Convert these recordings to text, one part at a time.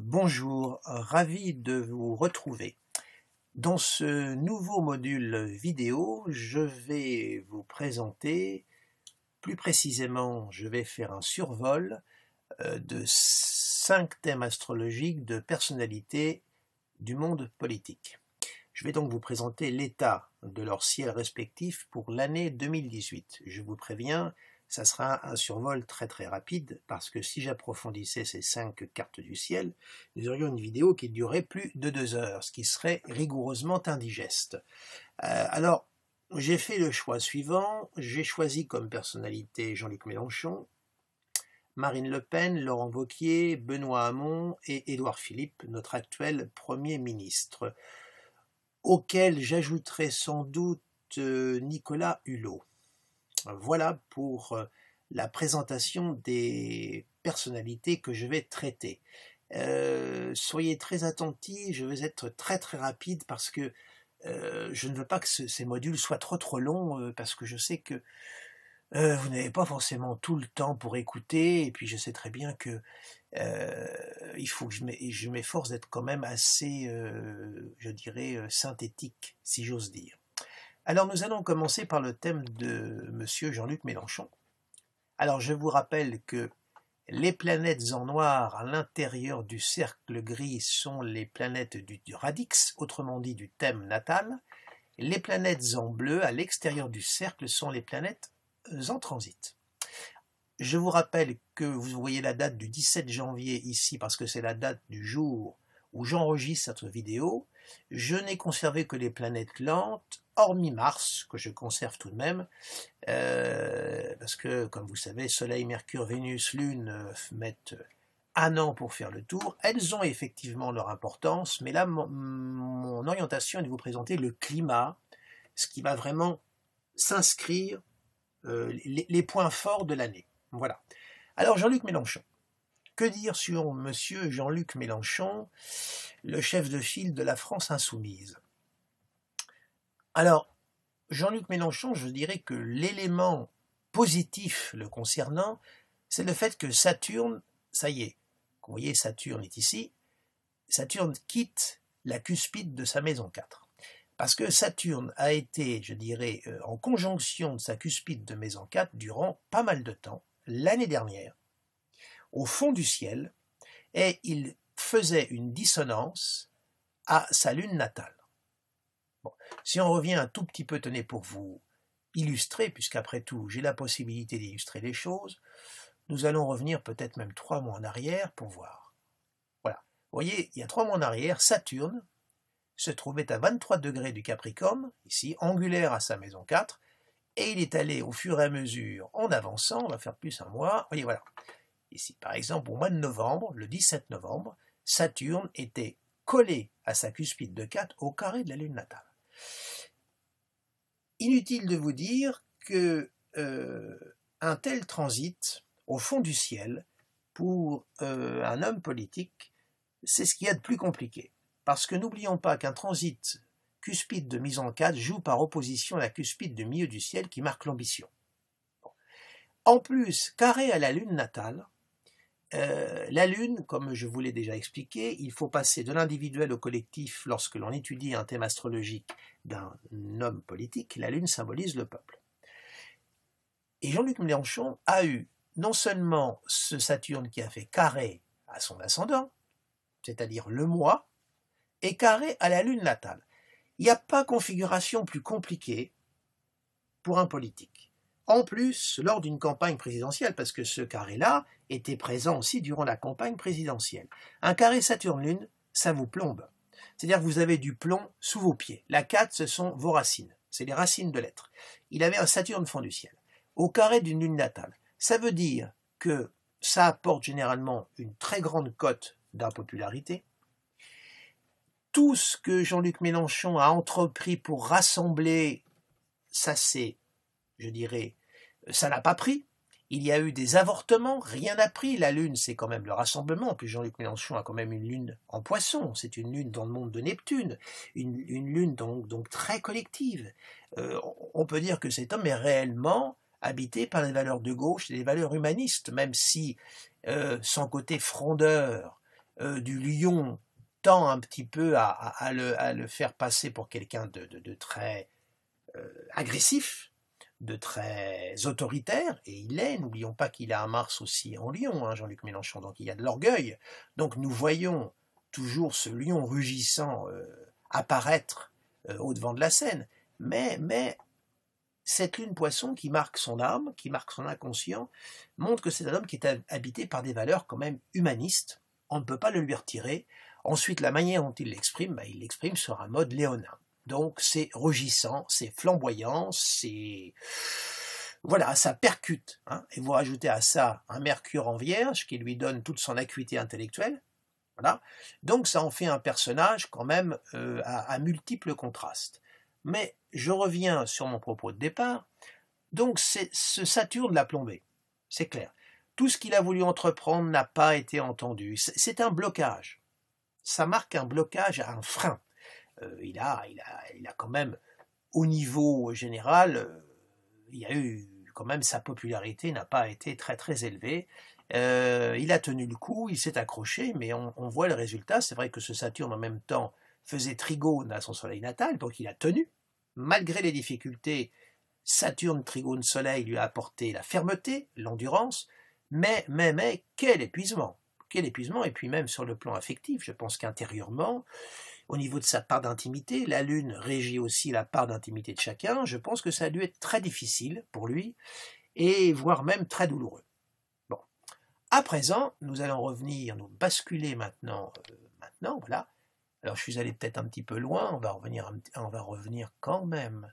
Bonjour, ravi de vous retrouver. Dans ce nouveau module vidéo, je vais vous présenter, plus précisément, je vais faire un survol euh, de cinq thèmes astrologiques de personnalités du monde politique. Je vais donc vous présenter l'état de leur ciel respectif pour l'année 2018. Je vous préviens, ça sera un survol très très rapide, parce que si j'approfondissais ces cinq cartes du ciel, nous aurions une vidéo qui durerait plus de deux heures, ce qui serait rigoureusement indigeste. Euh, alors, j'ai fait le choix suivant, j'ai choisi comme personnalité Jean-Luc Mélenchon, Marine Le Pen, Laurent Vauquier, Benoît Hamon et Édouard Philippe, notre actuel Premier ministre, auquel j'ajouterai sans doute euh, Nicolas Hulot. Voilà pour euh, la présentation des personnalités que je vais traiter. Euh, soyez très attentifs, je vais être très très rapide parce que euh, je ne veux pas que ces modules soient trop trop longs parce que je sais que vous n'avez pas forcément tout le temps pour écouter et puis je sais très bien que il faut que je m'efforce d'être quand même assez, je dirais, synthétique si j'ose dire. Alors nous allons commencer par le thème de M. Jean-Luc Mélenchon. Alors je vous rappelle que les planètes en noir à l'intérieur du cercle gris sont les planètes du, radix, autrement dit du thème natal. Les planètes en bleu à l'extérieur du cercle sont les planètes euh, en transit. Je vous rappelle que vous voyez la date du 17 janvier ici parce que c'est la date du jour où j'enregistre cette vidéo. Je n'ai conservé que les planètes lentes, hormis Mars, que je conserve tout de même, euh, parce que, comme vous savez, Soleil, Mercure, Vénus, Lune euh, mettent un an pour faire le tour. Elles ont effectivement leur importance, mais là, mon, orientation est de vous présenter le climat, ce qui va vraiment s'inscrire, euh, les, points forts de l'année. Voilà. Alors, Jean-Luc Mélenchon. Que dire sur monsieur Jean-Luc Mélenchon, le chef de file de la France insoumise alors, Jean-Luc Mélenchon, je dirais que l'élément positif le concernant, c'est le fait que Saturne, ça y est, vous voyez, Saturne est ici, Saturne quitte la cuspide de sa maison 4. Parce que Saturne a été, je dirais, euh, en conjonction de sa cuspide de maison 4 durant pas mal de temps, l'année dernière, au fond du ciel, et il faisait une dissonance à sa lune natale. Si on revient un tout petit peu, tenez, pour vous illustrer, puisqu'après tout, j'ai la possibilité d'illustrer les choses, nous allons revenir peut-être même trois mois en arrière pour voir. Voilà. Vous voyez, il y a trois mois en arrière, Saturne se trouvait à 23 degrés du Capricorne, ici, angulaire à sa maison 4, et il est allé au fur et à mesure, en avançant, on va faire plus un mois, vous voyez, voilà. Ici, par exemple, au mois de novembre, le 17 novembre, Saturne était collé à sa cuspide de 4 au carré de la Lune natale. Inutile de vous dire que euh, un tel transit au fond du ciel pour euh, un homme politique, c'est ce qu'il y a de plus compliqué. Parce que n'oublions pas qu'un transit cuspide de mise en cadre joue par opposition à la cuspide du milieu du ciel qui marque l'ambition. En plus, carré à la lune natale, euh, la Lune, comme je vous l'ai déjà expliqué, il faut passer de l'individuel au collectif lorsque l'on étudie un thème astrologique d'un homme politique. La Lune symbolise le peuple. Et Jean-Luc Mélenchon a eu non seulement ce Saturne qui a fait carré à son ascendant, c'est-à-dire le moi, et carré à la Lune natale. Il n'y a pas configuration plus compliquée pour un politique en plus lors d'une campagne présidentielle, parce que ce carré-là était présent aussi durant la campagne présidentielle. Un carré Saturne-Lune, ça vous plombe. C'est-à-dire que vous avez du plomb sous vos pieds. La 4, ce sont vos racines. C'est les racines de l'être. Il avait un Saturne fond du ciel, au carré d'une lune natale. Ça veut dire que ça apporte généralement une très grande cote d'impopularité. Tout ce que Jean-Luc Mélenchon a entrepris pour rassembler, ça s'est je dirais, euh, ça n'a pas pris. Il y a eu des avortements, rien n'a pris. La Lune, c'est quand même le rassemblement. Puis Jean-Luc Mélenchon a quand même une Lune en poisson. C'est une Lune dans le monde de Neptune. Une, Lune donc, donc, très collective. Euh, on peut dire que cet homme est réellement habité par les valeurs de gauche et les valeurs humanistes, même si euh, son côté frondeur du lion tend un petit peu à, le, faire passer pour quelqu'un de, très agressif de très autoritaire, et il est, n'oublions pas qu'il a un Mars aussi en lion, hein, Jean-Luc Mélenchon, donc il y a de l'orgueil. Donc nous voyons toujours ce lion rugissant euh, apparaître euh, au devant de la scène, mais, mais cette lune poisson qui marque son âme, qui marque son inconscient, montre que c'est un homme qui est habité par des valeurs quand même humanistes, on ne peut pas le lui retirer. Ensuite, la manière dont il l'exprime, bah, il l'exprime sur un mode léonin. Donc c'est rugissant, c'est flamboyant, c'est... Voilà, ça percute. Hein. Et vous rajoutez à ça un Mercure en vierge qui lui donne toute son acuité intellectuelle. Voilà. Donc ça en fait un personnage quand même euh, à, multiples contrastes. Mais je reviens sur mon propos de départ. Donc ce Saturne l'a plombé, c'est clair. Tout ce qu'il a voulu entreprendre n'a pas été entendu. C'est un blocage. Ça marque un blocage un frein. Euh, il, a, il, a, quand même, au niveau général, euh, il y a eu quand même sa popularité n'a pas été très très élevée. Euh, il a tenu le coup, il s'est accroché, mais on, voit le résultat. C'est vrai que ce Saturne en même temps faisait trigone à son soleil natal, donc il a tenu. Malgré les difficultés, Saturne, trigone, soleil lui a apporté la fermeté, l'endurance, mais, même mais, quel épuisement Quel épuisement, et puis même sur le plan affectif, je pense qu'intérieurement, au niveau de sa part d'intimité, la Lune régit aussi la part d'intimité de chacun, je pense que ça a dû être très difficile pour lui, et voire même très douloureux. Bon. À présent, nous allons revenir, nous basculer maintenant, euh, maintenant, voilà. Alors je suis allé peut-être un petit peu loin, on va revenir, on va revenir quand même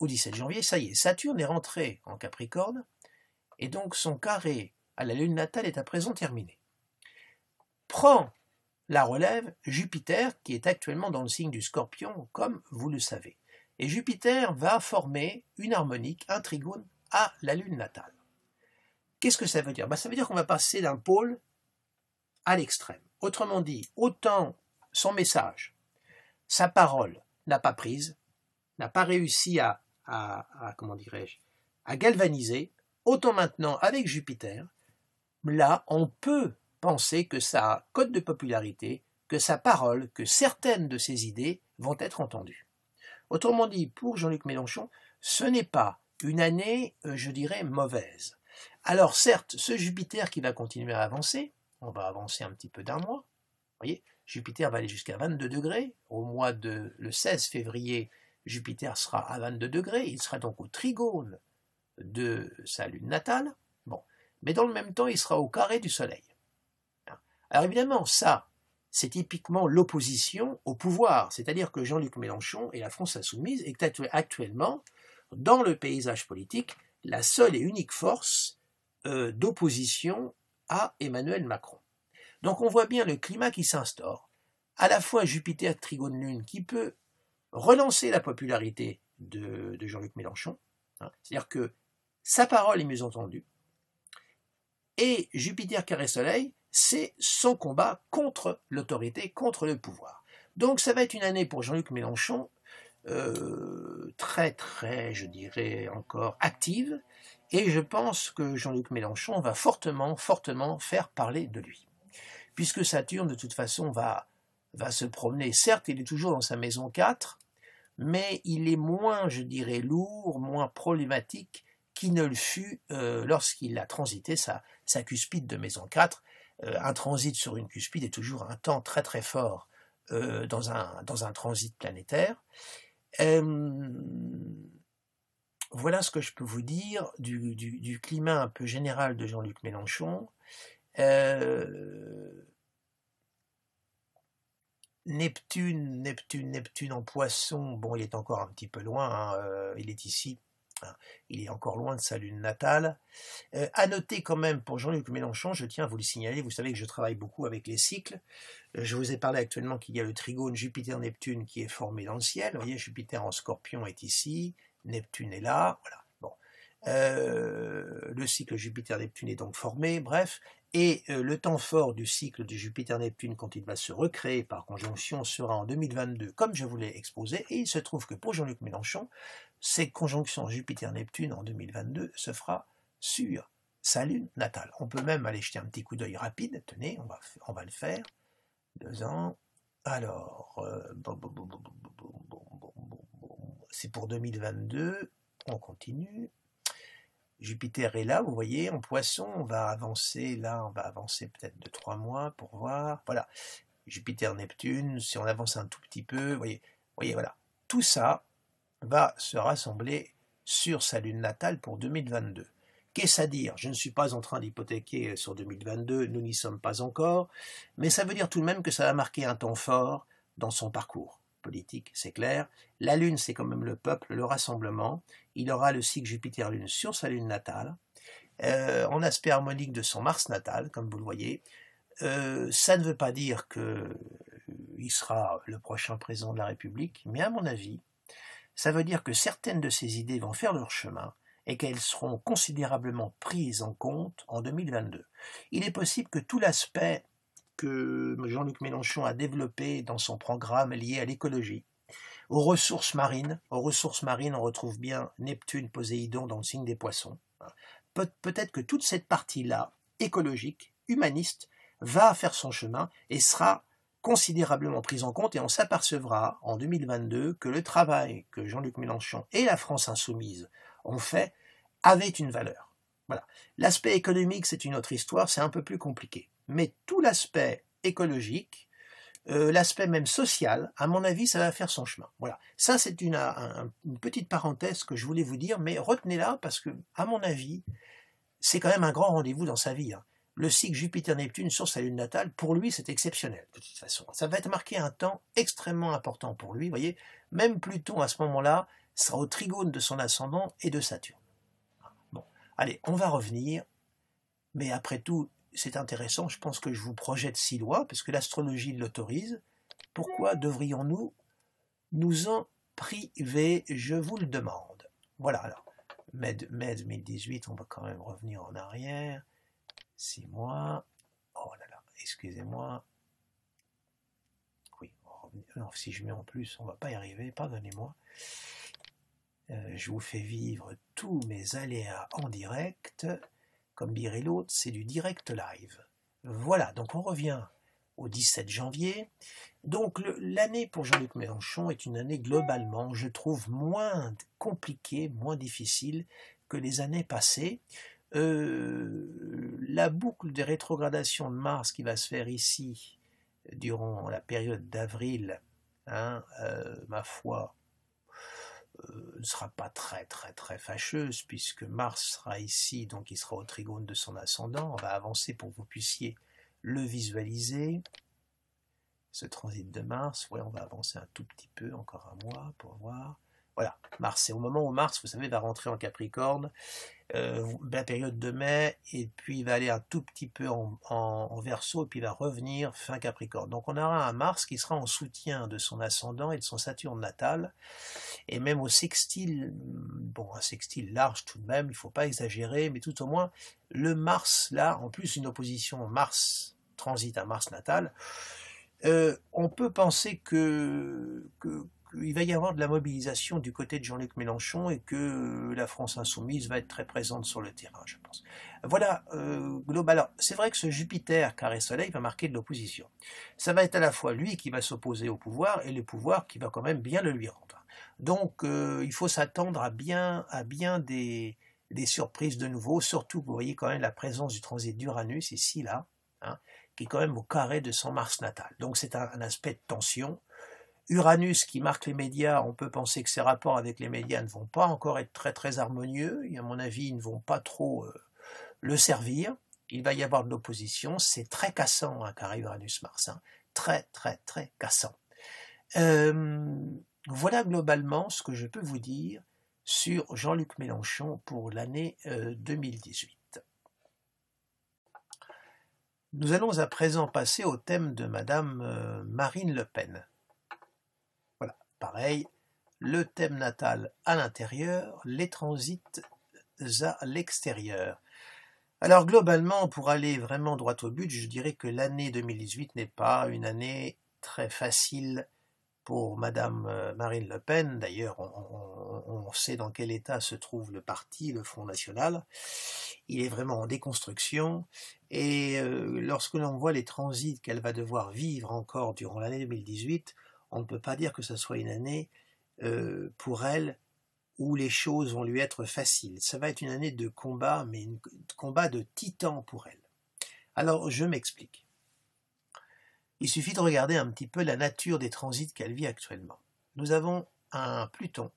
au 17 janvier, ça y est, Saturne est rentré en Capricorne, et donc son carré à la lune natale est à présent terminé. Prends la relève Jupiter qui est actuellement dans le signe du scorpion, comme vous le savez. Et Jupiter va former une harmonique, un trigone, à la lune natale. Qu'est-ce que ça veut dire ben, Ça veut dire qu'on va passer d'un pôle à l'extrême. Autrement dit, autant son message, sa parole n'a pas prise, n'a pas réussi à comment dirais-je, à galvaniser, autant maintenant avec Jupiter, là, on peut que sa cote de popularité, que sa parole, que certaines de ses idées vont être entendues. Autrement dit, pour Jean-Luc Mélenchon, ce n'est pas une année, euh, je dirais, mauvaise. Alors certes, ce Jupiter qui va continuer à avancer, on va avancer un petit peu d'un mois, voyez, Jupiter va aller jusqu'à 22 degrés, au mois de le 16 février, Jupiter sera à 22 degrés, il sera donc au trigone de sa lune natale, bon, mais dans le même temps, il sera au carré du Soleil. Alors évidemment, ça, c'est typiquement l'opposition au pouvoir, c'est-à-dire que Jean-Luc Mélenchon et la France insoumise est actuellement, dans le paysage politique, la seule et unique force euh, d'opposition à Emmanuel Macron. Donc on voit bien le climat qui s'instaure, à la fois Jupiter Trigone Lune qui peut relancer la popularité de, Jean-Luc Mélenchon, hein, c'est-à-dire que sa parole est mieux entendue, et Jupiter carré Soleil c'est son combat contre l'autorité, contre le pouvoir. Donc ça va être une année pour Jean-Luc Mélenchon euh, très très, je dirais encore, active, et je pense que Jean-Luc Mélenchon va fortement, fortement faire parler de lui. Puisque Saturne, de toute façon, va, va se promener. Certes, il est toujours dans sa maison 4, mais il est moins, je dirais, lourd, moins problématique qu'il ne le fut euh, lorsqu'il a transité sa, sa cuspide de maison 4, euh, un transit sur une cuspide est toujours un temps très très fort euh, dans, un, dans un transit planétaire. voilà ce que je peux vous dire du, climat un peu général de Jean-Luc Mélenchon. Euh, Neptune, Neptune, Neptune en poisson, bon, il est encore un petit peu loin, hein, il est ici il est encore loin de sa lune natale. Euh, à noter quand même pour Jean-Luc Mélenchon, je tiens à vous le signaler, vous savez que je travaille beaucoup avec les cycles. Euh, je vous ai parlé actuellement qu'il y a le trigone Jupiter-Neptune qui est formé dans le ciel. Vous voyez, Jupiter en scorpion est ici, Neptune est là, voilà. Euh, le cycle Jupiter-Neptune est donc formé, bref. Et le temps fort du cycle de Jupiter-Neptune, quand il va se recréer par conjonction, sera en 2022, comme je vous l'ai exposé. Et il se trouve que pour Jean-Luc Mélenchon, cette conjonction Jupiter-Neptune en 2022 se fera sur sa lune natale. On peut même aller jeter un petit coup d'œil rapide. Tenez, on va, le faire. Deux ans. Alors, c'est pour 2022. On continue. Jupiter est là, vous voyez, en poisson, on va avancer, là, on va avancer peut-être de trois mois pour voir, voilà. Jupiter, Neptune, si on avance un tout petit peu, voyez, voyez, voilà. Tout ça va se rassembler sur sa lune natale pour 2022. Qu'est-ce à dire Je ne suis pas en train d'hypothéquer sur 2022, nous n'y sommes pas encore, mais ça veut dire tout de même que ça va marquer un temps fort dans son parcours politique, c'est clair. La Lune, c'est quand même le peuple, le rassemblement. Il aura le cycle Jupiter-Lune sur sa Lune natale, euh, en aspect harmonique de son Mars natal, comme vous le voyez. Euh, ça ne veut pas dire qu'il euh, sera le prochain président de la République, mais à mon avis, ça veut dire que certaines de ses idées vont faire leur chemin et qu'elles seront considérablement prises en compte en 2022. Il est possible que tout l'aspect que Jean-Luc Mélenchon a développé dans son programme lié à l'écologie. Aux ressources marines, aux ressources marines, on retrouve bien Neptune, Poséidon dans le signe des poissons. Peut-être que toute cette partie-là, écologique, humaniste, va faire son chemin et sera considérablement prise en compte et on s'apercevra en 2022 que le travail que Jean-Luc Mélenchon et la France insoumise ont fait avait une valeur. Voilà. L'aspect économique, c'est une autre histoire, c'est un peu plus compliqué mais tout l'aspect écologique, euh, l'aspect même social, à mon avis, ça va faire son chemin. Voilà. Ça, c'est une, petite parenthèse que je voulais vous dire, mais retenez-la parce que, à mon avis, c'est quand même un grand rendez-vous dans sa vie. Hein. Le cycle Jupiter-Neptune sur sa lune natale, pour lui, c'est exceptionnel, de toute façon. Ça va être marqué un temps extrêmement important pour lui, vous voyez. Même Pluton, à ce moment-là, sera au trigone de son ascendant et de Saturne. Bon, allez, on va revenir, mais après tout, c'est intéressant, je pense que je vous projette six lois, parce que l'astrologie l'autorise. Pourquoi devrions-nous nous en priver Je vous le demande. Voilà, alors, mai, 2018, on va quand même revenir en arrière. Six mois. Oh là là, excusez-moi. Oui, si je mets en plus, on ne va pas y arriver, pardonnez-moi. Euh, je vous fais vivre tous mes aléas en direct. Comme dirait l'autre, c'est du direct live. Voilà, donc on revient au 17 janvier. Donc l'année pour Jean-Luc Mélenchon est une année globalement, je trouve, moins compliquée, moins difficile que les années passées. Euh, la boucle des rétrogradations de Mars qui va se faire ici durant la période d'avril, hein, euh, ma foi, euh, ne sera pas très très très fâcheuse puisque Mars sera ici, donc il sera au trigone de son ascendant. On va avancer pour que vous puissiez le visualiser. Ce transit de Mars, on va avancer un tout petit peu, encore un mois, pour voir. Voilà, Mars. C'est au moment où Mars, vous savez, va rentrer en Capricorne, euh, la période de mai, et puis il va aller un tout petit peu en, verso, et puis il va revenir fin Capricorne. Donc on aura un Mars qui sera en soutien de son ascendant et de son Saturne natal, et même au sextile, bon, un sextile large tout de même, il ne faut pas exagérer, mais tout au moins, le Mars, là, en plus une opposition Mars, transit à Mars natal, euh, on peut penser que il va y avoir de la mobilisation du côté de Jean-Luc Mélenchon et que euh, la France insoumise va être très présente sur le terrain, je pense. Voilà, euh, Alors, c'est vrai que ce Jupiter carré Soleil va marquer de l'opposition. Ça va être à la fois lui qui va s'opposer au pouvoir et le pouvoir qui va quand même bien le lui rendre. Donc, euh, il faut s'attendre à bien, à bien des, surprises de nouveau, surtout vous voyez quand même la présence du transit d'Uranus ici, là, hein, qui est quand même au carré de son Mars natal. Donc c'est un, aspect de tension Uranus qui marque les médias, on peut penser que ses rapports avec les médias ne vont pas encore être très très harmonieux, et à mon avis ils ne vont pas trop euh, le servir, il va y avoir de l'opposition, c'est très cassant à hein, carré Uranus-Mars, hein. très très très cassant. Euh, voilà globalement ce que je peux vous dire sur Jean-Luc Mélenchon pour l'année 2018. Euh, Nous allons à présent passer au thème de Madame Marine Le Pen. Pareil, le thème natal à l'intérieur, les transits à l'extérieur. Alors globalement, pour aller vraiment droit au but, je dirais que l'année 2018 n'est pas une année très facile pour Madame euh, Marine Le Pen. D'ailleurs, on, sait dans quel état se trouve le parti, le Front National. Il est vraiment en déconstruction. Et euh, lorsque l'on voit les transits qu'elle va devoir vivre encore durant l'année 2018, on ne peut pas dire que ce soit une année euh, pour elle où les choses vont lui être faciles. Ça va être une année de combat, mais un combat de titan pour elle. Alors, je m'explique. Il suffit de regarder un petit peu la nature des transits qu'elle vit actuellement. Nous avons un Pluton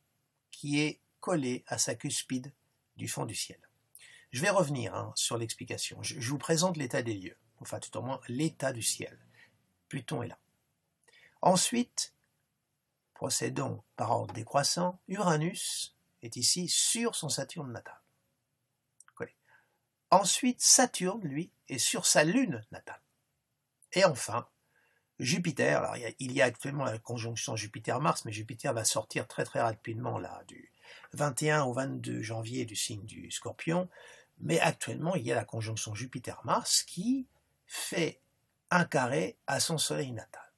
qui est collé à sa cuspide du fond du ciel. Je vais revenir hein, sur l'explication. je vous présente l'état des lieux, enfin tout au moins l'état du ciel. Pluton est là. Ensuite, procédons par ordre décroissant, Uranus est ici sur son Saturne natal. Ensuite, Saturne, lui, est sur sa Lune natale. Et enfin, Jupiter, alors il y a actuellement la conjonction Jupiter-Mars, mais Jupiter va sortir très très rapidement là, du 21 au 22 janvier du signe du Scorpion, mais actuellement il y a la conjonction Jupiter-Mars qui fait un carré à son Soleil natal.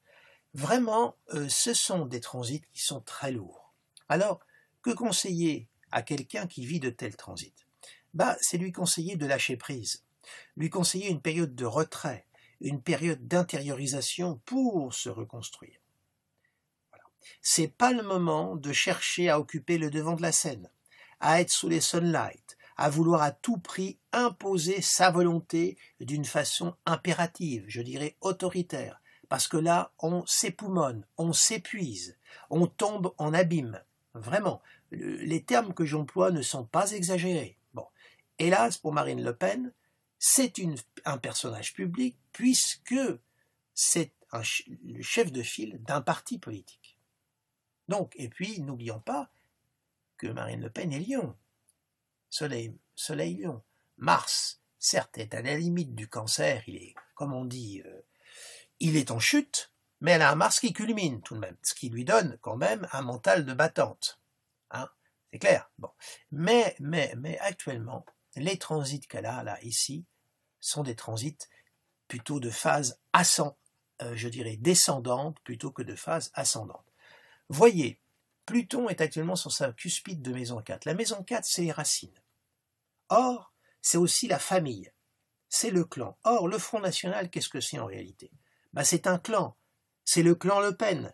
Vraiment, euh, ce sont des transits qui sont très lourds. Alors, que conseiller à quelqu'un qui vit de tels transits bah, C'est lui conseiller de lâcher prise, lui conseiller une période de retrait, une période d'intériorisation pour se reconstruire. C'est pas le moment de chercher à occuper le devant de la scène, à être sous les sunlights, à vouloir à tout prix imposer sa volonté d'une façon impérative, je dirais autoritaire, parce que là, on s'époumonne, on s'épuise, on tombe en abîme. Vraiment, les termes que j'emploie ne sont pas exagérés. Bon, hélas pour Marine Le Pen, c'est un personnage public puisque c'est le chef de file d'un parti politique. Donc, et puis, n'oublions pas que Marine Le Pen est Lion. Soleil, soleil Lion. Mars, certes, est à la limite du cancer, il est, comme on dit, euh, il est en chute, mais elle a un Mars qui culmine tout de même, ce qui lui donne quand même un mental de battante. Hein C'est clair. Bon. Mais, mais, mais actuellement, les transits qu'elle a là, ici, sont des transits plutôt de phase ascendante, euh, je dirais descendante plutôt que de phase ascendante. Voyez, Pluton est actuellement sur sa cuspide de maison 4. La maison 4, c'est les racines. Or, c'est aussi la famille, c'est le clan. Or, le Front National, qu'est-ce que c'est en réalité bah, c'est un clan. C'est le clan Le Pen.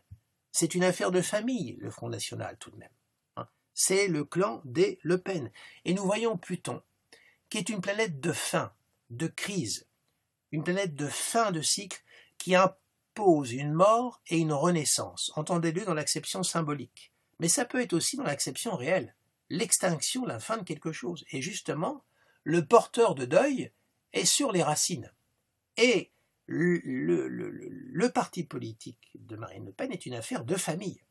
C'est une affaire de famille, le Front National, tout de même. Hein. c'est le clan des Le Pen. Et nous voyons Pluton, qui est une planète de fin, de crise, une planète de fin de cycle qui impose une mort et une renaissance. Entendez-le dans l'acception symbolique. Mais ça peut être aussi dans l'acception réelle. L'extinction, la fin de quelque chose. Et justement, le porteur de deuil est sur les racines. Et le, parti politique de Marine Le Pen est une affaire de famille.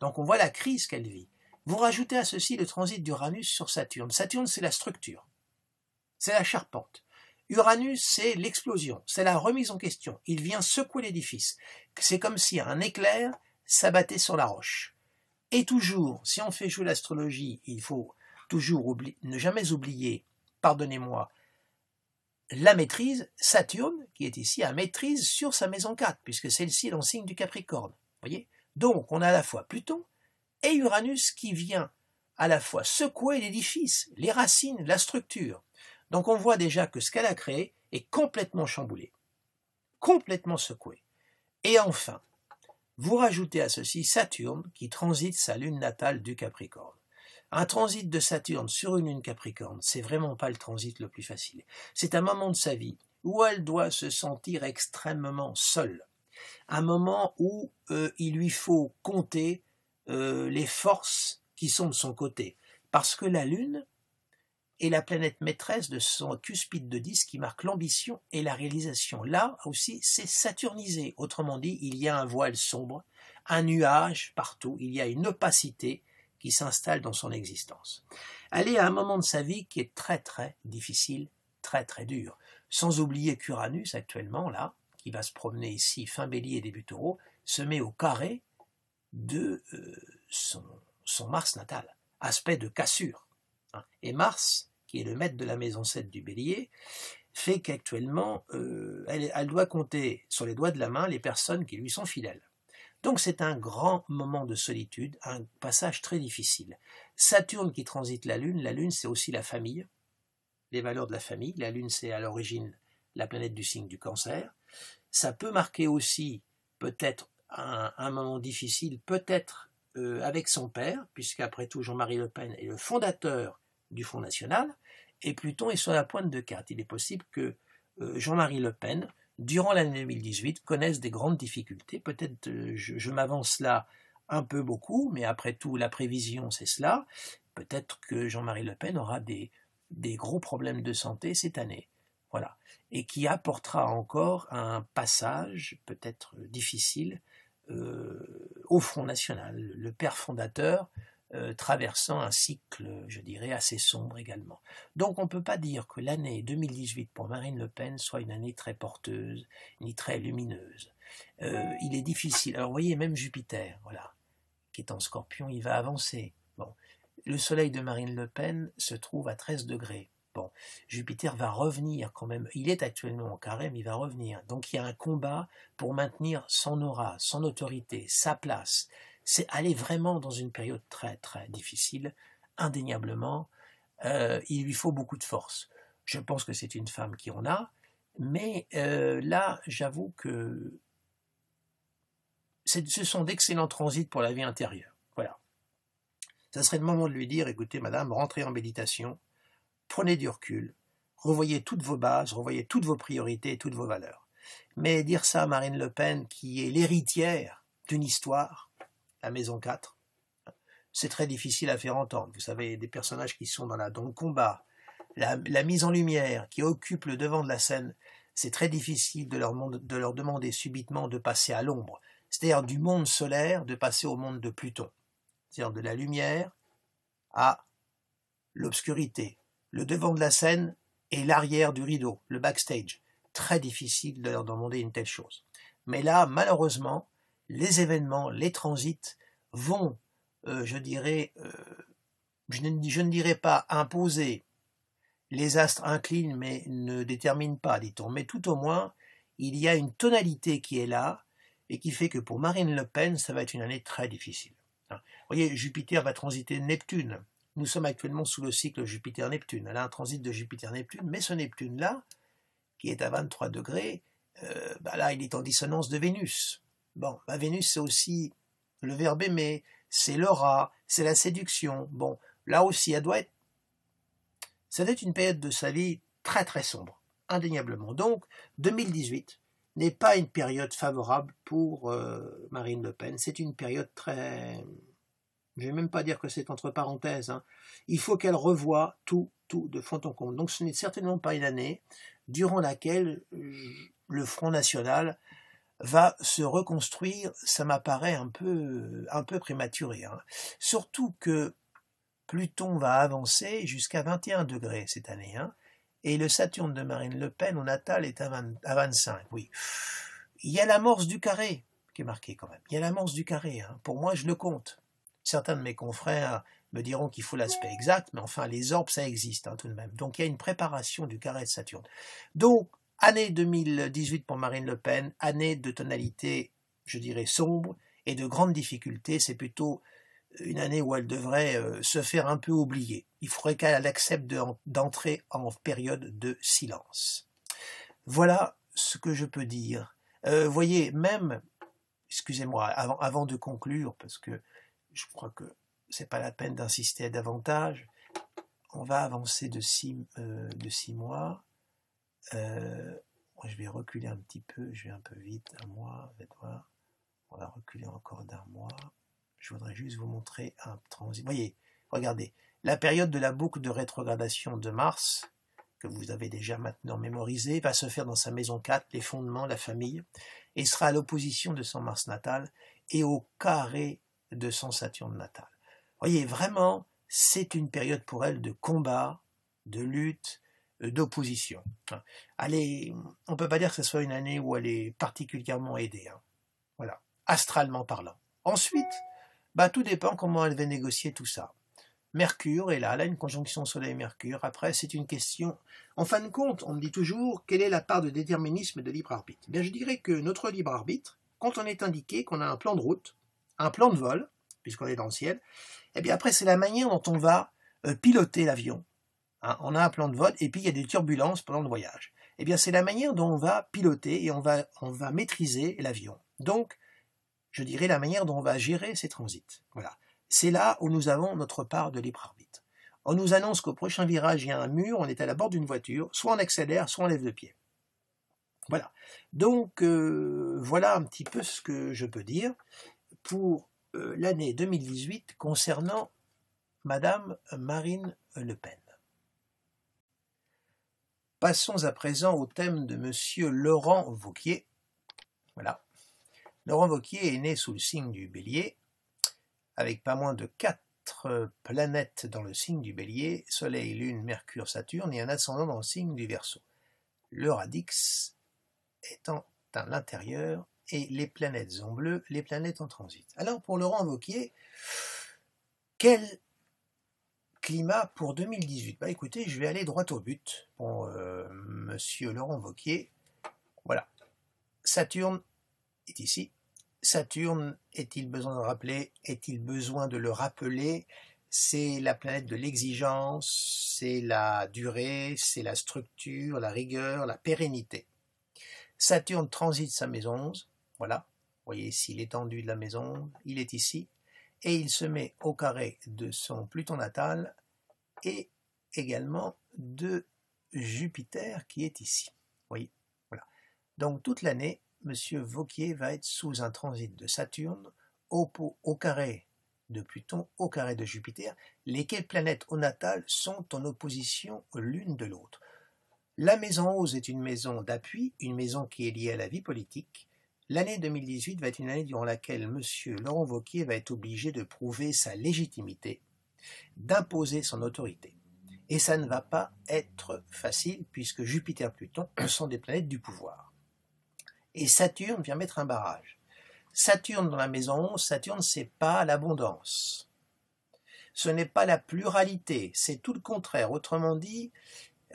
Donc on voit la crise qu'elle vit. Vous rajoutez à ceci le transit d'Uranus sur Saturne. Saturne, c'est la structure, c'est la charpente. Uranus, c'est l'explosion, c'est la remise en question. Il vient secouer l'édifice. C'est comme si un éclair s'abattait sur la roche. Et toujours, si on fait jouer l'astrologie, il faut toujours ne jamais oublier, pardonnez-moi, la maîtrise, Saturne, qui est ici à maîtrise sur sa maison 4, puisque celle-ci est dans signe du Capricorne. Voyez Donc, on a à la fois Pluton et Uranus qui vient à la fois secouer l'édifice, les racines, la structure. Donc, on voit déjà que ce qu'elle a créé est complètement chamboulé, complètement secoué. Et enfin, vous rajoutez à ceci Saturne qui transite sa lune natale du Capricorne. Un transit de Saturne sur une lune Capricorne, c'est vraiment pas le transit le plus facile. C'est un moment de sa vie où elle doit se sentir extrêmement seule. Un moment où euh, il lui faut compter euh, les forces qui sont de son côté. Parce que la Lune est la planète maîtresse de son cuspide de 10 qui marque l'ambition et la réalisation. Là aussi, c'est saturnisé. Autrement dit, il y a un voile sombre, un nuage partout, il y a une opacité, qui s'installe dans son existence. Elle est à un moment de sa vie qui est très très difficile, très très dur. Sans oublier qu'Uranus actuellement là, qui va se promener ici fin bélier et début taureau, se met au carré de euh, son, Mars natal, aspect de cassure. Hein. Et Mars, qui est le maître de la maison 7 du bélier, fait qu'actuellement, euh, elle doit compter sur les doigts de la main les personnes qui lui sont fidèles. Donc c'est un grand moment de solitude, un passage très difficile. Saturne qui transite la Lune, la Lune c'est aussi la famille, les valeurs de la famille. La Lune c'est à l'origine la planète du signe du cancer. Ça peut marquer aussi peut-être un, moment difficile, peut-être euh, avec son père, puisqu'après tout Jean-Marie Le Pen est le fondateur du Front National, et Pluton est sur la pointe de carte. Il est possible que euh, Jean-Marie Le Pen durant l'année 2018, connaissent des grandes difficultés. Peut-être euh, je, m'avance là un peu beaucoup, mais après tout, la prévision, c'est cela. Peut-être que Jean-Marie Le Pen aura des, des gros problèmes de santé cette année. Voilà. Et qui apportera encore un passage, peut-être difficile, euh, au Front National. Le père fondateur euh, traversant un cycle, je dirais, assez sombre également. Donc on ne peut pas dire que l'année 2018 pour Marine Le Pen soit une année très porteuse, ni très lumineuse. Euh, il est difficile. Alors vous voyez, même Jupiter, voilà, qui est en scorpion, il va avancer. Bon. Le soleil de Marine Le Pen se trouve à 13 degrés. Bon, Jupiter va revenir quand même. Il est actuellement en carré, mais il va revenir. Donc il y a un combat pour maintenir son aura, son autorité, sa place, c'est aller vraiment dans une période très très difficile, indéniablement. Euh, il lui faut beaucoup de force. Je pense que c'est une femme qui en a, mais euh, là, j'avoue que ce sont d'excellents transits pour la vie intérieure. Voilà. Ça serait le moment de lui dire, écoutez, madame, rentrez en méditation, prenez du recul, revoyez toutes vos bases, revoyez toutes vos priorités, toutes vos valeurs. Mais dire ça à Marine Le Pen, qui est l'héritière d'une histoire, la maison 4. C'est très difficile à faire entendre. Vous savez, des personnages qui sont dans, la, dans le combat, la, mise en lumière, qui occupe le devant de la scène, c'est très difficile de leur, de leur demander subitement de passer à l'ombre, c'est-à-dire du monde solaire de passer au monde de Pluton, c'est-à-dire de la lumière à l'obscurité, le devant de la scène et l'arrière du rideau, le backstage. Très difficile de leur demander une telle chose. Mais là, malheureusement, les événements, les transits vont, euh, je dirais, euh, je, ne, dirais pas imposer, les astres inclinent mais ne déterminent pas, dit-on, mais tout au moins, il y a une tonalité qui est là et qui fait que pour Marine Le Pen, ça va être une année très difficile. Hein. Vous voyez, Jupiter va transiter Neptune. Nous sommes actuellement sous le cycle Jupiter-Neptune. Elle a un transit de Jupiter-Neptune, mais ce Neptune-là, qui est à 23 degrés, euh, bah là, il est en dissonance de Vénus. Bon, bah, Vénus, c'est aussi le verbe aimer, c'est l'aura, c'est la séduction. Bon, là aussi, elle doit être. Ça doit être une période de sa vie très très sombre, indéniablement. Donc, 2018 n'est pas une période favorable pour euh, Marine Le Pen. C'est une période très. Je ne vais même pas dire que c'est entre parenthèses. Hein. Il faut qu'elle revoie tout, tout de fond en comble. Donc, ce n'est certainement pas une année durant laquelle euh, le Front National va se reconstruire, ça m'apparaît un peu, euh, un peu prématuré. Hein. Surtout que Pluton va avancer jusqu'à 21 degrés cette année. Hein, et le Saturne de Marine Le Pen au natal est à, 25. Oui. Il y a l'amorce du carré qui est marquée quand même. Il y a l'amorce du carré. Hein. Pour moi, je le compte. Certains de mes confrères me diront qu'il faut l'aspect exact, mais enfin, les orbes, ça existe tout de même. Donc, il y a une préparation du carré de Saturne. Donc, Année 2018 pour Marine Le Pen, année de tonalité, je dirais, sombre et de grandes difficultés. C'est plutôt euh, une année où elle devrait euh, se faire un peu oublier. Il faudrait qu'elle accepte d'entrer en période de silence. Voilà ce que je peux dire. Euh, voyez, même, excusez-moi, avant, de conclure, parce que je crois que c'est pas la peine d'insister davantage, on va avancer de six mois. Euh, je vais reculer un petit peu, je vais un peu vite, un mois, voir. On va reculer encore d'un mois. Je voudrais juste vous montrer un transit. Voyez, regardez, la période de la boucle de rétrogradation de Mars, que vous avez déjà maintenant mémorisée va se faire dans sa maison 4, les fondements, la famille, et sera à l'opposition de son Mars natal et au carré de son Saturne natal. Voyez, vraiment, c'est une période pour elle de combat, de lutte, d'opposition. Allez, on ne peut pas dire que ce soit une année où elle est particulièrement aidée. Hein. Voilà, astralement parlant. Ensuite, bah, tout dépend comment elle va négocier tout ça. Mercure et là, elle une conjonction Soleil-Mercure. Après, c'est une question. En fin de compte, on me dit toujours quelle est la part de déterminisme de libre arbitre. Eh bien, je dirais que notre libre arbitre, quand on est indiqué qu'on a un plan de route, un plan de vol, puisqu'on est dans le ciel, eh bien après, c'est la manière dont on va euh, piloter l'avion Hein. on a un plan de vol et puis il y a des turbulences pendant le voyage. Eh bien, c'est la manière dont on va piloter et on va, on va maîtriser l'avion. Donc, je dirais la manière dont on va gérer ces transits. Voilà. C'est là où nous avons notre part de libre arbitre. On nous annonce qu'au prochain virage, il y a un mur, on est à la bord d'une voiture, soit on accélère, soit on lève le pied. Voilà. Donc, euh, voilà un petit peu ce que je peux dire pour euh, l'année 2018 concernant Madame Marine Le Pen. Passons à présent au thème de M. Laurent Vauquier. Voilà. Laurent Vauquier est né sous le signe du bélier, avec pas moins de quatre planètes dans le signe du bélier, Soleil, Lune, Mercure, Saturne et un ascendant dans le signe du Verseau. Le radix étant à l'intérieur et les planètes en bleu, les planètes en transit. Alors pour Laurent Vauquier, quelle climat pour 2018 Bah écoutez, je vais aller droit au but pour euh, Monsieur Laurent Vauquier. Voilà. Saturne est ici. Saturne, est-il besoin de le rappeler Est-il besoin de le rappeler C'est la planète de l'exigence, c'est la durée, c'est la structure, la rigueur, la pérennité. Saturne transite sa maison 11. Voilà. Vous voyez ici l'étendue de la maison. Il est ici et il se met au carré de son Pluton natal et également de Jupiter qui est ici. voilà. Donc toute l'année, M. Vauquier va être sous un transit de Saturne au, au carré de Pluton au carré de Jupiter, lesquelles planètes au natal sont en opposition l'une de l'autre. La maison Ose est une maison d'appui, une maison qui est liée à la vie politique. L'année 2018 va être une année durant laquelle M. Laurent Vauquier va être obligé de prouver sa légitimité d'imposer son autorité. Et ça ne va pas être facile puisque Jupiter et Pluton sont des planètes du pouvoir. Et Saturne vient mettre un barrage. Saturne dans la maison 11, Saturne c'est pas l'abondance. Ce n'est pas la pluralité, c'est tout le contraire. Autrement dit,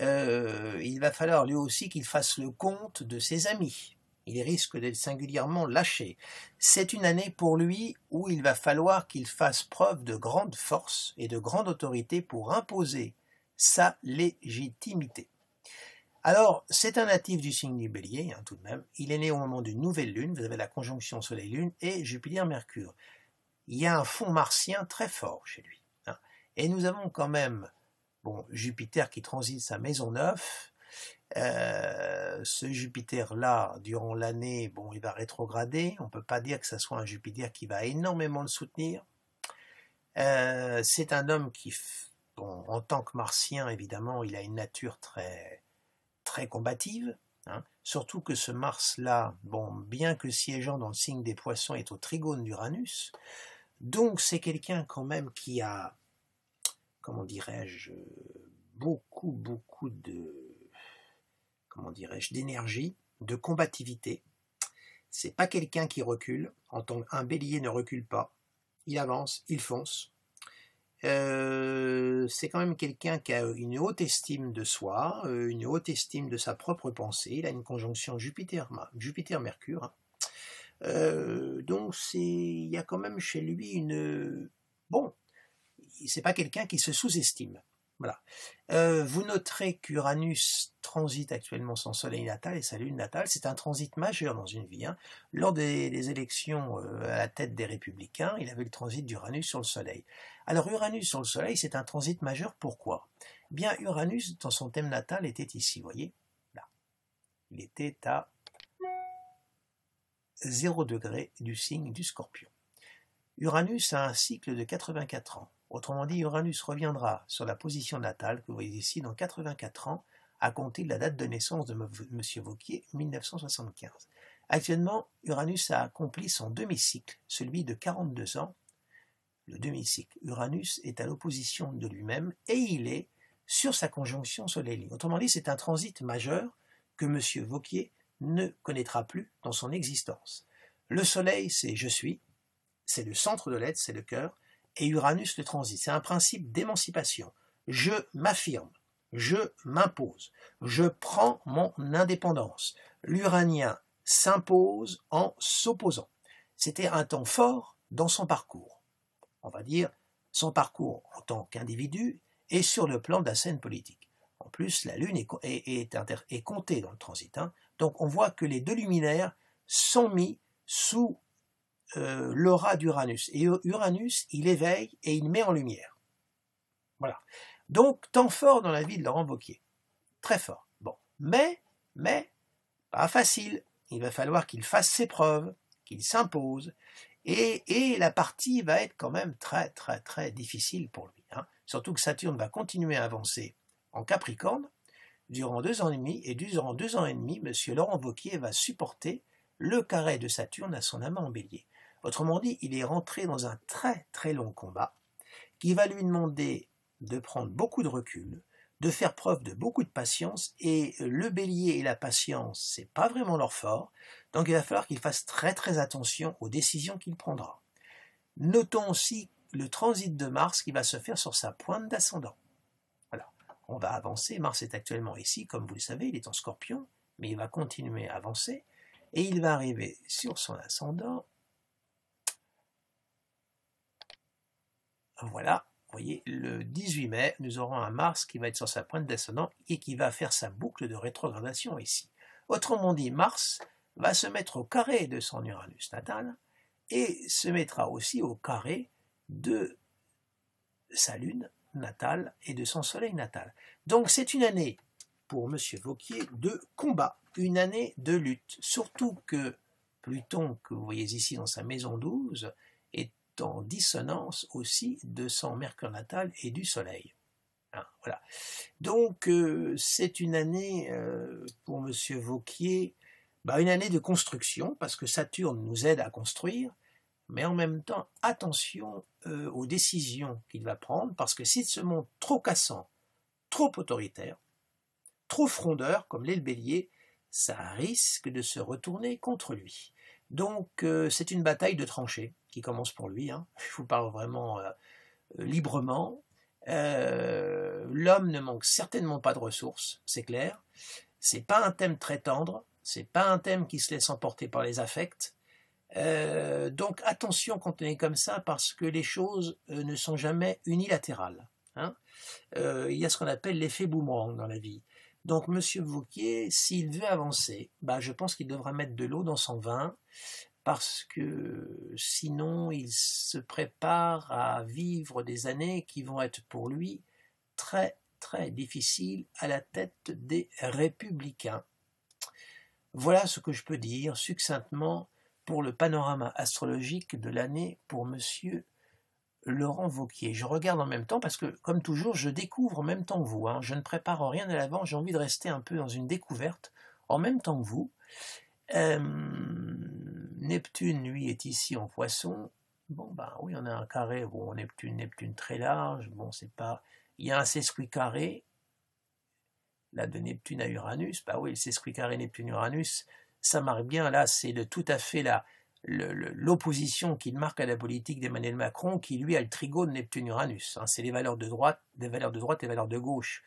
euh, il va falloir lui aussi qu'il fasse le compte de ses amis. Il risque d'être singulièrement lâché. C'est une année pour lui où il va falloir qu'il fasse preuve de grande force et de grande autorité pour imposer sa légitimité. Alors, c'est un natif du signe du bélier, hein, tout de même. Il est né au moment d'une nouvelle lune, vous avez la conjonction Soleil-Lune et Jupiter-Mercure. Il y a un fond martien très fort chez lui. Hein. Et nous avons quand même bon, Jupiter qui transite sa maison neuve, euh, ce Jupiter-là, durant l'année, bon, il va rétrograder. On ne peut pas dire que ce soit un Jupiter qui va énormément le soutenir. Euh, c'est un homme qui, bon, en tant que martien, évidemment, il a une nature très, très combative. Hein. Surtout que ce Mars-là, bon, bien que siégeant dans le signe des poissons, est au trigone d'Uranus. Donc c'est quelqu'un quand même qui a, comment dirais-je, beaucoup, beaucoup de, comment dirais-je, d'énergie, de combativité. C'est pas quelqu'un qui recule. En tant qu'un bélier ne recule pas. Il avance, il fonce. Euh, c'est quand même quelqu'un qui a une haute estime de soi, euh, une haute estime de sa propre pensée. Il a une conjonction Jupiter-Mercure. Euh, donc il y a quand même chez lui une... Bon, c'est pas quelqu'un qui se sous-estime. Voilà. Euh, vous noterez qu'Uranus transite actuellement son soleil natal et sa lune natale. C'est un transit majeur dans une vie. Hein. Lors des, élections euh, à la tête des républicains, il avait le transit d'Uranus sur le soleil. Alors Uranus sur le soleil, c'est un transit majeur. Pourquoi eh Bien, Uranus, dans son thème natal, était ici, vous voyez Là. Il était à 0 degré du signe du scorpion. Uranus a un cycle de 84 ans. Autrement dit, Uranus reviendra sur la position natale que vous voyez ici dans 84 ans, à compter de la date de naissance de M. Vauquier, 1975. Actuellement, Uranus a accompli son demi-cycle, celui de 42 ans. Le demi-cycle Uranus est à l'opposition de lui-même et il est sur sa conjonction soleil. Autrement dit, c'est un transit majeur que M. Vauquier ne connaîtra plus dans son existence. Le soleil, c'est je suis, c'est le centre de l'être, c'est le cœur, et Uranus le transit. C'est un principe d'émancipation. Je m'affirme, je m'impose, je prends mon indépendance. L'uranien s'impose en s'opposant. C'était un temps fort dans son parcours. On va dire son parcours en tant qu'individu et sur le plan de la scène politique. En plus, la Lune est, comptée dans le transit. Hein. Donc on voit que les deux luminaires sont mis sous euh, l'aura d'Uranus. Et Uranus, il éveille et il met en lumière. Voilà. Donc, temps fort dans la vie de Laurent Wauquiez. Très fort. Bon. Mais, mais, pas facile. Il va falloir qu'il fasse ses preuves, qu'il s'impose. Et, et, la partie va être quand même très, très, très difficile pour lui. Hein. Surtout que Saturne va continuer à avancer en Capricorne. Durant deux ans et demi, et durant deux ans et demi, M. Laurent Wauquiez va supporter le carré de Saturne à son amant en bélier. Autrement dit, il est rentré dans un très très long combat qui va lui demander de prendre beaucoup de recul, de faire preuve de beaucoup de patience, et le bélier et la patience, n'est pas vraiment leur fort, donc il va falloir qu'il fasse très très attention aux décisions qu'il prendra. Notons aussi le transit de Mars qui va se faire sur sa pointe d'ascendant. Alors, on va avancer, Mars est actuellement ici, comme vous le savez, il est en scorpion, mais il va continuer à avancer, et il va arriver sur son ascendant Voilà, vous voyez, le 18 mai, nous aurons un Mars qui va être sur sa pointe descendante et qui va faire sa boucle de rétrogradation ici. Autrement dit, Mars va se mettre au carré de son Uranus natal et se mettra aussi au carré de sa Lune natale et de son Soleil natal. Donc c'est une année pour M. Vauquier de combat, une année de lutte. Surtout que Pluton, que vous voyez ici dans sa maison 12, est en dissonance aussi de son Mercure natal et du Soleil. Hein, voilà. Donc euh, c'est une année euh, pour Monsieur Vauquier, bah, une année de construction parce que Saturne nous aide à construire, mais en même temps attention euh, aux décisions qu'il va prendre parce que s'il se montre trop cassant, trop autoritaire, trop frondeur comme l'est le Bélier, ça risque de se retourner contre lui. Donc euh, c'est une bataille de tranchées qui commence pour lui. Je hein. vous parle vraiment euh, euh, librement. L'homme ne manque certainement pas de ressources, c'est clair. C'est pas un thème très tendre, c'est pas un thème qui se laisse emporter par les affects. donc attention quand on est comme ça parce que les choses ne sont jamais unilatérales. Hein. il y a ce qu'on appelle l'effet boomerang dans la vie. Donc, Monsieur Vauquier, s'il veut avancer, bah, je pense qu'il devra mettre de l'eau dans son vin, parce que sinon, il se prépare à vivre des années qui vont être pour lui très, très difficiles à la tête des républicains. Voilà ce que je peux dire succinctement pour le panorama astrologique de l'année pour Monsieur Laurent Vauquier. Je regarde en même temps parce que, comme toujours, je découvre en même temps que vous. Hein. Je ne prépare rien à l'avant, j'ai envie de rester un peu dans une découverte en même temps que vous. Euh, Neptune, lui, est ici en poisson. Bon, ben oui, on a un carré. Bon, Neptune, Neptune très large. Bon, c'est pas. Il y a un sesqui carré. Là, de Neptune à Uranus. Bah oui, le sesquicarré carré Neptune-Uranus, ça marque bien. Là, c'est de tout à fait la, l'opposition qu'il marque à la politique d'Emmanuel Macron, qui lui a le de Neptune-Uranus. Hein, c'est les valeurs de droite, des valeurs de droite et valeurs de gauche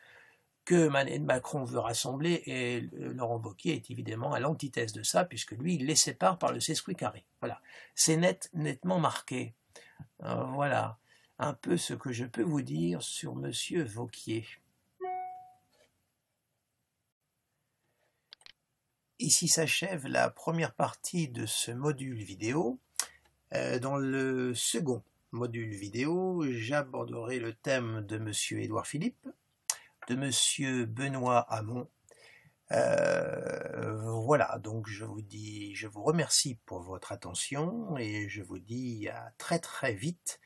que Emmanuel Macron veut rassembler, et euh, Laurent Wauquiez est évidemment à l'antithèse de ça, puisque lui, il les sépare par le sesqui carré. Voilà. C'est net, nettement marqué. Euh, voilà un peu ce que je peux vous dire sur Monsieur Vauquier. Ici s'achève la première partie de ce module vidéo. Euh, dans le second module vidéo, j'aborderai le thème de Monsieur Édouard Philippe, de Monsieur Benoît Hamon. Euh, voilà, donc je vous dis, je vous remercie pour votre attention et je vous dis à très très vite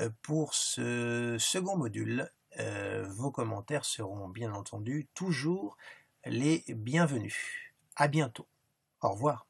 euh, pour ce second module. vos commentaires seront bien entendu toujours les bienvenus. À bientôt. Au revoir.